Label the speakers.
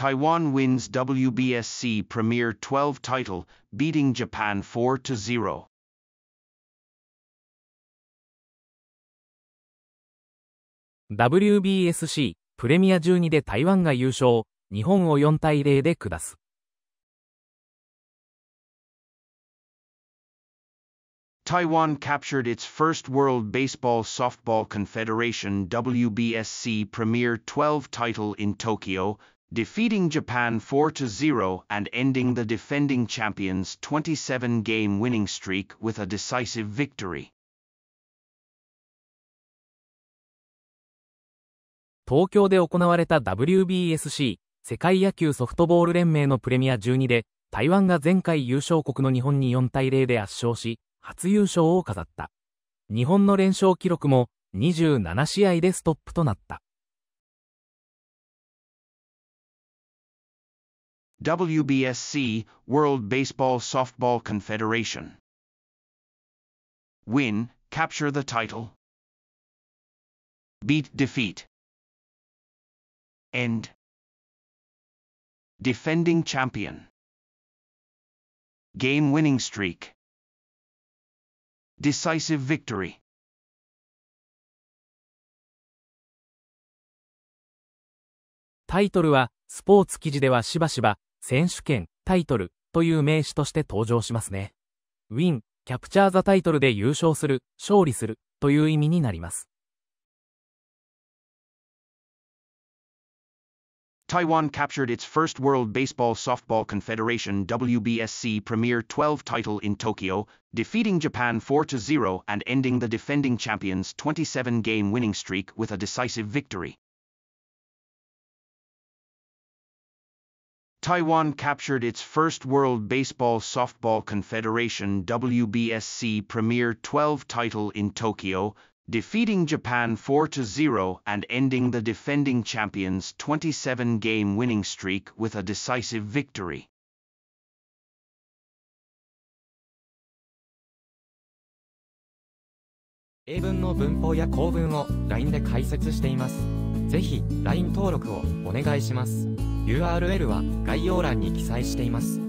Speaker 1: Taiwan wins WBSC Premier 12 title,
Speaker 2: beating Japan 4-0.
Speaker 3: WBSC プレミア12で台湾が優勝、日本を4対0で下す。
Speaker 4: Taiwan captured its first World Baseball Softball Confederation WBSC Premier 12 title in Tokyo, defeating Japan 4-0 and ending the defending champions' 27-game winning streak with a decisive victory.
Speaker 3: 東京で行われた WBSC 世界野球ソフトボール連盟のプレミア12で台湾が前回優勝国の日本に4対0で圧勝し初優勝を飾った日本の連勝記録も27試合でストップとなった
Speaker 1: WBSC, World Baseball
Speaker 2: Softball Confederation. Win, capture the title. Beat defeat. End. Defending champion. Game winning streak. Decisive victory.
Speaker 3: title 選手権、タイトルという名詞として登場しますね。win、キャプチャーザタイトルで優勝する、勝利するという意味になります。
Speaker 4: Taiwan captured its first World Baseball Softball Confederation WBSC Premier 12 title in Tokyo, defeating Japan 4-0 and ending the defending champions' 27-game winning streak with a decisive victory. Taiwan captured its first World Baseball Softball Confederation WBSC Premier 12 title in Tokyo, defeating Japan 4-0 and ending the defending champions' 27-game winning streak with a decisive victory.
Speaker 2: LINE
Speaker 3: LINE 登録をお願いします。URL は概要欄に記載しています。